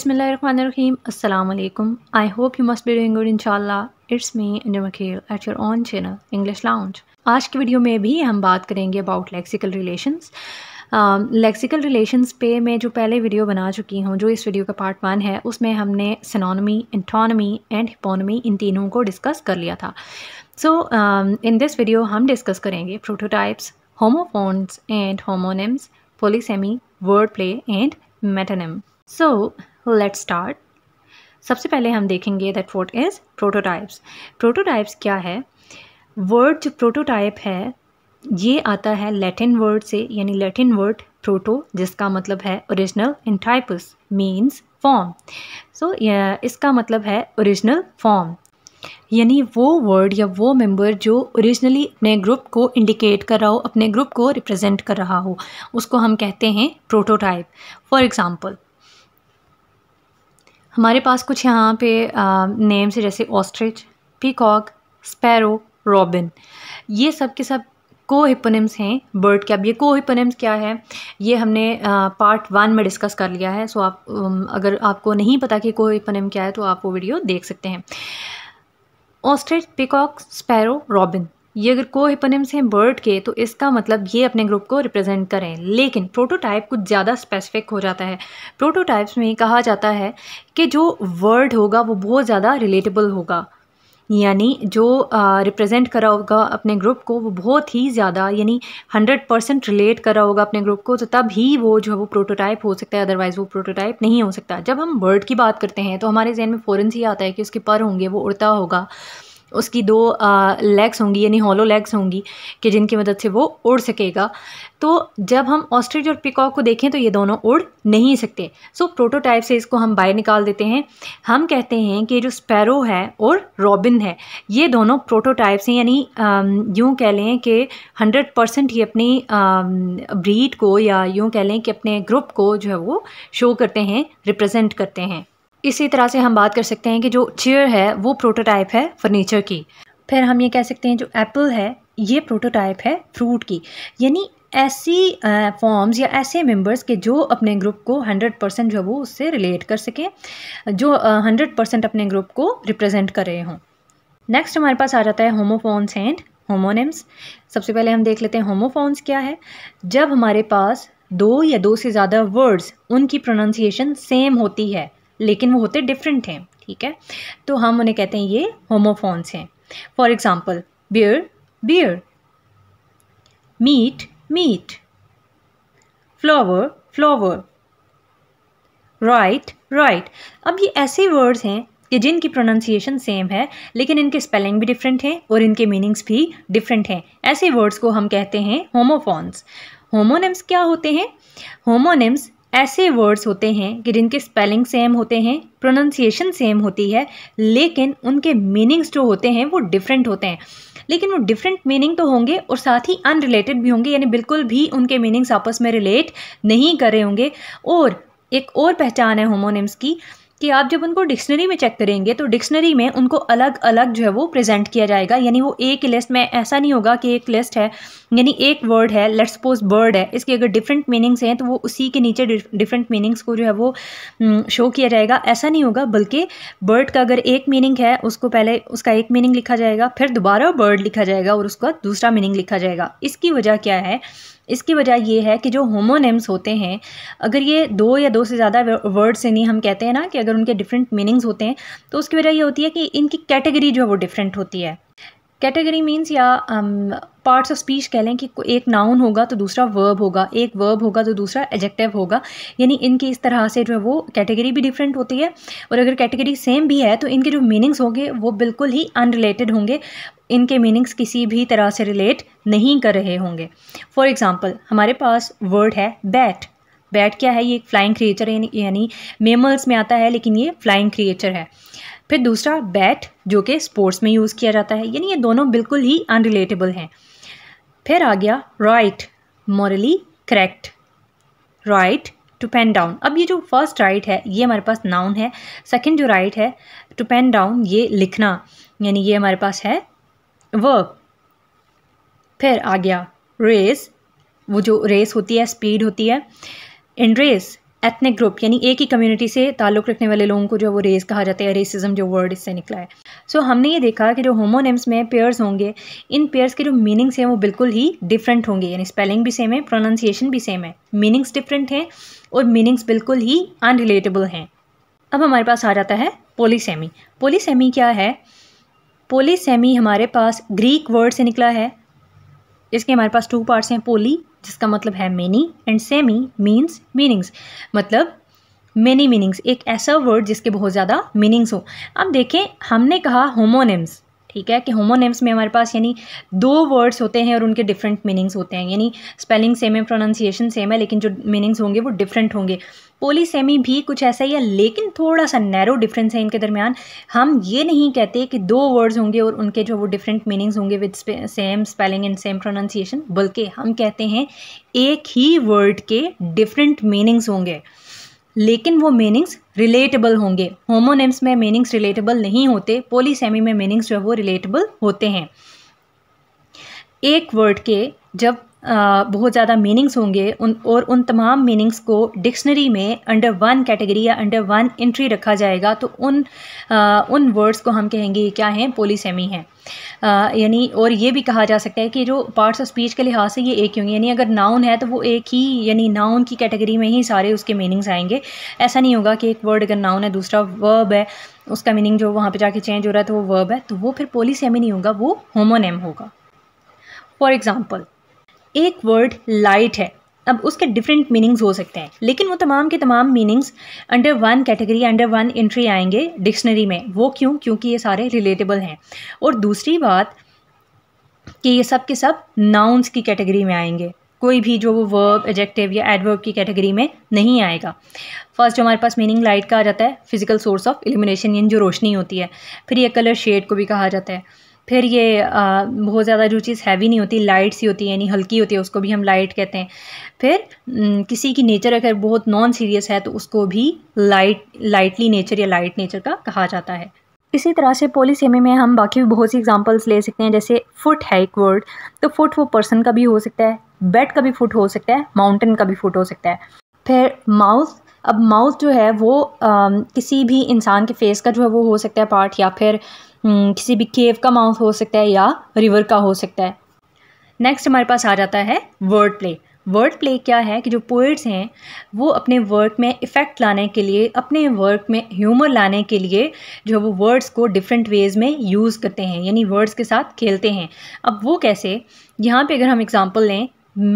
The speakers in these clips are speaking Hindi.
Bismillahirrahmanirrahim. Assalamu alaikum. I hope you must be doing good inshallah. It's me Nur Makil, at your own channel, English आज की वीडियो में भी हम बात करेंगे about lexical relations lexical relations पे मैं जो पहले वीडियो बना चुकी हूँ जो इस वीडियो का पार्ट वन है उसमें हमने सनोनमी एंटोनमी एंड हिपोनमी इन तीनों को डिस्कस कर लिया था सो इन दिस वीडियो हम डिस्कस करेंगे prototypes homophones and homonyms polysemy word play and metonym so let start सबसे पहले हम देखेंगे that what is prototypes prototypes क्या है वर्ड जो प्रोटोटाइप है ये आता है लैटिन वर्ड से यानी लैटिन वर्ड प्रोटो जिसका मतलब है original in types means form so इसका मतलब है ओरिजिनल फॉर्म यानी वो वर्ड या वो मेंबर जो ओरिजिनली अपने ग्रुप को इंडिकेट कर रहा हो अपने ग्रुप को रिप्रेजेंट कर रहा हो उसको हम कहते हैं प्रोटोटाइप फॉर एग्ज़ाम्पल हमारे पास कुछ यहाँ पे नेम्स है जैसे ऑस्ट्रिच पीकॉक स्पैरो रॉबिन ये सब के सब को हिपोनिम्स हैं बर्ड के अब ये को हिपोनिम्स क्या है ये हमने पार्ट वन में डिस्कस कर लिया है सो आप अगर आपको नहीं पता कि को हिपोनिम क्या है तो आप वो वीडियो देख सकते हैं ऑस्ट्रिच पिकॉक स्पैरो रॉबिन ये अगर को हिपनिम्स हैं बर्ड के तो इसका मतलब ये अपने ग्रुप को रिप्रेजेंट करें लेकिन प्रोटोटाइप कुछ ज़्यादा स्पेसिफिक हो जाता है प्रोटोटाइप्स में कहा जाता है कि जो वर्ड होगा वो बहुत ज़्यादा रिलेटेबल होगा यानी जो रिप्रेजेंट करा होगा अपने ग्रुप को वो बहुत ही ज़्यादा यानी हंड्रेड परसेंट रिलेट करा होगा अपने ग्रुप को तो तब ही वो जो है वो प्रोटोटाइप हो सकता है अदरवाइज़ वो प्रोटोटाइप नहीं हो सकता जब हम बर्ड की बात करते हैं तो हमारे जहन में फ़ौरन से ही आता है कि उसके पर होंगे वो उड़ता होगा उसकी दो लेग्स होंगी यानी हॉलो लेग्स होंगी कि जिनकी मदद से वो उड़ सकेगा तो जब हम ऑस्ट्रिच और पिकॉक को देखें तो ये दोनों उड़ नहीं सकते सो प्रोटोटाइप से इसको हम बाहर निकाल देते हैं हम कहते हैं कि जो स्पैरो है और रॉबिन है ये दोनों प्रोटोटाइप्स हैं यानी यूँ कह लें कि हंड्रेड परसेंट ये अपनी ब्रीड को या यूँ कह लें कि अपने ग्रुप को जो है वो शो करते हैं रिप्रजेंट करते हैं इसी तरह से हम बात कर सकते हैं कि जो चेयर है वो प्रोटोटाइप है फर्नीचर की फिर हम ये कह सकते हैं जो एप्पल है ये प्रोटोटाइप है फ्रूट की यानी ऐसी फॉर्म्स या ऐसे मेंबर्स के जो अपने ग्रुप को 100 परसेंट जो है वो उससे रिलेट कर सकें जो हंड्रेड परसेंट अपने ग्रुप को रिप्रेजेंट कर रहे हों नेक्स्ट हमारे पास आ जाता है होमोफोन्स एंड होमोनेम्स सबसे पहले हम देख लेते हैं होमोफोन्स क्या है जब हमारे पास दो या दो से ज़्यादा वर्ड्स उनकी प्रोनाउंसिएशन सेम होती है लेकिन वो होते डिफरेंट हैं ठीक है तो हम उन्हें कहते हैं ये होमोफोन्स हैं for example bear bare meat meet flower flour right write अब ये ऐसे वर्ड्स हैं कि जिनकी प्रोनाउंसिएशन सेम है लेकिन इनके स्पेलिंग भी डिफरेंट हैं और इनके मीनिंग्स भी डिफरेंट हैं ऐसे वर्ड्स को हम कहते हैं होमोफोन्स होमोनिम्स क्या होते हैं होमोनिम्स ऐसे वर्ड्स होते हैं कि जिनके स्पेलिंग सेम होते हैं प्रोनाउंसिएशन सेम होती है लेकिन उनके मीनिंग्स जो होते हैं वो डिफरेंट होते हैं लेकिन वो डिफरेंट मीनिंग तो होंगे और साथ ही अनरिलेटेड भी होंगे यानी बिल्कुल भी उनके मीनिंग्स आपस में रिलेट नहीं कर रहे होंगे और एक और पहचान है होमोनिम्स की कि आप जब उनको डिक्शनरी में चेक करेंगे तो डिक्शनरी में उनको अलग अलग जो है वो प्रेजेंट किया जाएगा यानी वो एक लिस्ट में ऐसा नहीं होगा कि एक लिस्ट है यानी एक वर्ड है लेट्स सपोज बर्ड है इसके अगर डिफरेंट मीनिंग्स हैं तो वो उसी के नीचे डिफरेंट मीनिंग्स को जो है वो शो हम्म, किया जाएगा ऐसा नहीं होगा बल्कि बर्ड का अगर एक मीनिंग है उसको पहले उसका एक मीनिंग लिखा जाएगा फिर दोबारा बर्ड लिखा जाएगा और उसका दूसरा मीनिंग लिखा जाएगा इसकी वजह क्या है इसकी वजह यह है कि जो होमोनेम्स होते हैं अगर ये दो या दो से ज़्यादा वर्ड्स यानी हम कहते हैं ना कि अगर उनके डिफरेंट मीनिंग्स होते हैं तो उसकी वजह ये होती है कि इनकी कैटेगरी जो है वो डिफरेंट होती है कैटेगरी मीन्स या पार्ट्स ऑफ स्पीच कह लें कि एक नाउन होगा तो दूसरा वर्ब होगा एक वर्ब होगा तो दूसरा एजेक्टिव होगा यानी इनकी इस तरह से जो है वो कैटेगरी भी डिफरेंट होती है और अगर कैटेगरी सेम भी है तो इनके जो मीनिंग्स होंगे वो बिल्कुल ही अनरिलेटेड होंगे इनके मीनिंग्स किसी भी तरह से रिलेट नहीं कर रहे होंगे फॉर एग्ज़ाम्पल हमारे पास वर्ड है बैट बैट क्या है ये एक फ्लाइंग क्रिएटर है यानी मेमल्स में आता है लेकिन ये फ्लाइंग क्रिएटर है फिर दूसरा बैट जो कि स्पोर्ट्स में यूज़ किया जाता है यानी ये दोनों बिल्कुल ही अनरिलेटेबल हैं फिर आ गया right morally correct write to pen down अब ये जो फर्स्ट राइट है ये हमारे पास नाउन है सेकंड जो राइट है टू पेन डाउन ये लिखना यानी ये हमारे पास है वर्क फिर आ गया रेस वो जो रेस होती है स्पीड होती है इन रेस एथनिक ग्रुप यानी एक ही कम्युनिटी से ताल्लुक़ रखने वाले लोगों को जो वो रेस कहा जाता है रेसिज्म जो वर्ड इससे निकला है सो so, हमने ये देखा कि जो होमोनेम्स में पेयर्स होंगे इन पेयर्स के जो मीनिंग्स हैं वो बिल्कुल ही डिफरेंट होंगे यानी स्पेलिंग भी सेम है प्रोनाउंसिएशन भी सेम है मीनिंग्स डिफरेंट हैं और मीनिंग्स बिल्कुल ही अनरिलेटेबल हैं अब हमारे पास आ जाता है पोलीसेमी पोलीसेमी क्या है पोलीसेमी हमारे पास ग्रीक वर्ड से निकला है इसके हमारे पास टू पार्ट्स हैं पोली जिसका मतलब है many and semy means meanings मतलब मेनी मीनिंग्स एक ऐसा वर्ड जिसके बहुत ज़्यादा मीनिंग्स हो अब देखें हमने कहा होमोनिम्स ठीक है कि होमोनेम्स में हमारे पास यानी दो वर्ड्स होते हैं और उनके डिफरेंट मीनिंग्स होते हैं यानी स्पेलिंग सेम है प्रोनाउंसिएशन सेम है लेकिन जो मीनिंग्स होंगे वो डिफरेंट होंगे पोलीसेमी भी कुछ ऐसा ही है लेकिन थोड़ा सा नैरो डिफरेंस है इनके दरमियान हम ये नहीं कहते कि दो वर्ड्स होंगे और उनके जो वो डिफरेंट मीनिंग्स होंगे with same spelling and same pronunciation बल्कि हम कहते हैं एक ही वर्ड के डिफरेंट मीनिंग्स होंगे लेकिन वो मीनिंग्स रिलेटेबल होंगे होमोनेम्स में मीनिंग्स रिलेटेबल नहीं होते पोलीसेमी में मीनिंग्स जो है वो रिलेटेबल होते हैं एक वर्ड के जब बहुत ज़्यादा मीनिंग्स होंगे उन और उन तमाम मीनिंग्स को डिक्शनरी में अंडर वन कैटेगरी या अंडर वन एंट्री रखा जाएगा तो उन आ, उन वर्ड्स को हम कहेंगे क्या हैं पोलीसेमी हैं यानी और ये भी कहा जा सकता है कि जो पार्ट्स ऑफ स्पीच के लिहाज से ये एक ही होंगे यानी अगर नाउन है तो वो एक ही यानी नाउन की कैटेगरी में ही सारे उसके मीनिंग्स आएंगे ऐसा नहीं होगा कि एक वर्ड अगर नाउन है दूसरा वर्ब है उसका मीनिंग जो वहाँ पर जाके चेंज हो रहा है तो वो वर्ब है तो वो फिर पोलीसेमी नहीं होगा वो होमोनेम होगा फॉर एग्ज़ाम्पल एक वर्ड लाइट है अब उसके डिफरेंट मीनिंग्स हो सकते हैं लेकिन वो तमाम के तमाम meanings under one category under one entry आएंगे डिक्शनरी में वो क्यों क्योंकि ये सारे रिलेटेबल हैं और दूसरी बात कि ये सब के सब नाउन्स की कैटेगरी में आएंगे कोई भी जो वो वर्ब एजेक्टिव या एडवर्ब की कैटेगरी में नहीं आएगा फर्स्ट जो हमारे पास मीनिंग लाइट का आ जाता है फिजिकल सोर्स ऑफ इल्यूमिनेशन यानी जो रोशनी होती है फिर ये कलर शेड को भी कहा जाता है फिर ये बहुत ज़्यादा जो चीज़ हैवी नहीं होती लाइट सी होती है यानी हल्की होती है उसको भी हम लाइट कहते हैं फिर किसी की नेचर अगर बहुत नॉन सीरियस है तो उसको भी लाइट लाइटली नेचर या लाइट नेचर का कहा जाता है इसी तरह से पोलिसेमी में हम बाकी भी बहुत सी एग्जांपल्स ले सकते हैं जैसे फुट है एक वर्ड तो फुट वो पर्सन का भी हो सकता है बेड का भी फुट हो सकता है माउंटेन का भी फुट हो सकता है फिर माउथ अब माउथ जो है वो आ, किसी भी इंसान के फेस का जो है वो हो सकता है पार्ट या फिर हम्म, किसी भी केव का माउथ हो सकता है या रिवर का हो सकता है नेक्स्ट हमारे पास आ जाता है वर्ड प्ले वर्ड प्ले क्या है कि जो पोइट्स हैं वो अपने वर्क में इफ़ेक्ट लाने के लिए अपने वर्क में ह्यूमर लाने के लिए जो है वो वर्ड्स को डिफरेंट वेज़ में यूज़ करते हैं यानी वर्ड्स के साथ खेलते हैं अब वो कैसे यहाँ पे अगर हम एग्ज़ाम्पल लें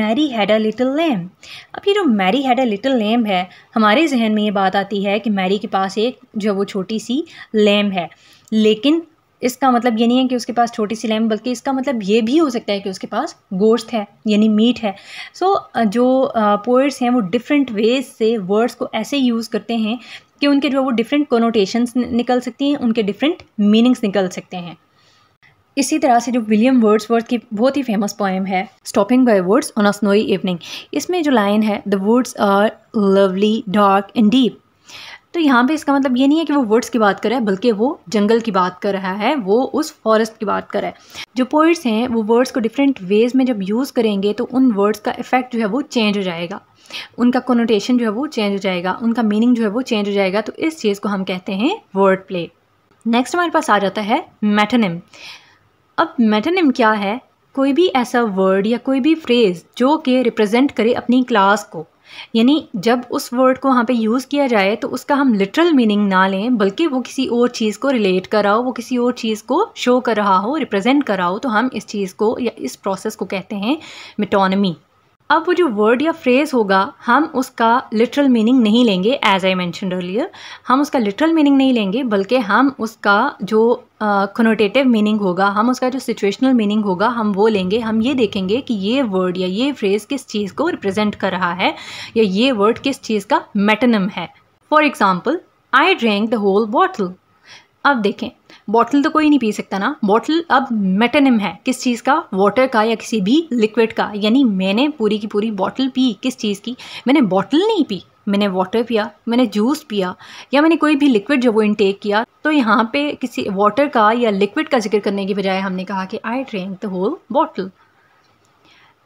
Mary had a little lamb अब ये जो Mary had a little lamb है हमारे जहन में ये बात आती है कि मैरी के पास एक जो वो छोटी सी लेम है लेकिन इसका मतलब ये नहीं है कि उसके पास छोटी सी लैम बल्कि इसका मतलब ये भी हो सकता है कि उसके पास गोश्त है यानी मीट है सो so, जो पोइट्स हैं वो डिफरेंट वेज से वर्ड्स को ऐसे यूज़ करते हैं कि उनके जो है वो डिफरेंट कोनोटेशंस निकल सकती हैं उनके डिफरेंट मीनिंग्स निकल सकते हैं इसी तरह से जो विलियम वर्ड्स वर्थ की बहुत ही फेमस पोएम है stopping by words on a snowy evening इसमें जो लाइन है the words are lovely dark and deep तो यहाँ पे इसका मतलब ये नहीं है कि वो वुड्स की बात कर रहा है बल्कि वो जंगल की बात कर रहा है वो उस फॉरेस्ट की बात कर रहा है जो पोइट्स हैं वो वर्ड्स को डिफरेंट वेज में जब यूज़ करेंगे तो उन वर्ड्स का इफ़ेक्ट जो है वो चेंज हो जाएगा उनका कोनोटेशन जो है वो चेंज हो जाएगा उनका मीनिंग जो है वो चेंज हो जाएगा तो इस चीज़ को हम कहते हैं वर्ड प्ले नेक्स्ट हमारे पास आ जाता है मेटनिम अब मेटनिम क्या है कोई भी ऐसा वर्ड या कोई भी फ्रेज़ जो कि रिप्रेजेंट करे अपनी क्लास को यानी जब उस वर्ड को वहाँ पे यूज़ किया जाए तो उसका हम लिटरल मीनिंग ना लें बल्कि वो किसी और चीज़ को रिलेट कर रहा हो वो किसी और चीज़ को शो कर रहा हो रिप्रेजेंट कर रहा हो तो हम इस चीज़ को या इस प्रोसेस को कहते हैं मिटोनमी अब वो जो वर्ड या फ्रेज़ होगा हम उसका लिटरल मीनिंग नहीं लेंगे एज आई मैंशन अर्लियर हम उसका लिटरल मीनिंग नहीं लेंगे बल्कि हम उसका जो कनोटेटिव मीनिंग होगा हम उसका जो सिचुएशनल मीनिंग होगा हम वो लेंगे हम ये देखेंगे कि ये वर्ड या ये फ्रेज़ किस चीज़ को रिप्रेजेंट कर रहा है या ये वर्ड किस चीज़ का मेटनम है for example I drank the whole bottle अब देखें बॉटल तो कोई नहीं पी सकता ना बॉटल अब मेटनम है किस चीज़ का वाटर का या किसी भी लिक्विड का यानी मैंने पूरी की पूरी बॉटल पी किस चीज़ की मैंने बॉटल नहीं पी मैंने वाटर पिया मैंने जूस पिया या मैंने कोई भी लिक्विड जब वो इनटेक किया तो यहाँ पे किसी वाटर का या लिक्विड का जिक्र करने की बजाय हमने कहा कि I drank the whole bottle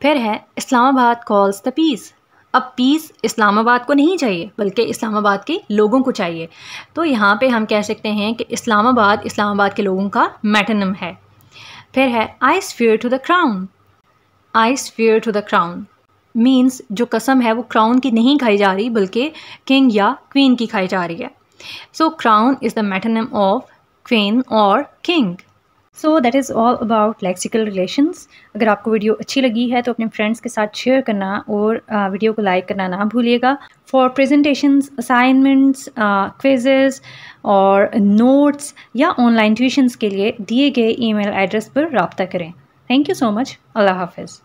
फिर है इस्लामाबाद कॉल्स द पीस अब पीस इस्लामाबाद को नहीं चाहिए बल्कि इस्लामाबाद के लोगों को चाहिए तो यहाँ पे हम कह सकते हैं कि इस्लामाबाद इस्लामाबाद के लोगों का मैटनम है फिर है I swear to the crown I swear to the crown means जो कसम है वो क्राउन की नहीं खाई जा रही बल्कि किंग या क्वीन की खाई जा रही है so crown is the metonym of queen और king so that is all about lexical relations अगर आपको वीडियो अच्छी लगी है तो अपने फ्रेंड्स के साथ शेयर करना और वीडियो को लाइक करना ना भूलिएगा फॉर प्रेजेंटेशंस असाइनमेंट्स क्विजेज़ और नोट्स या ऑनलाइन ट्यूशन्स के लिए दिए गए ईमेल एड्रेस पर रबता करें थैंक यू सो मच अल्लाह हाफिज़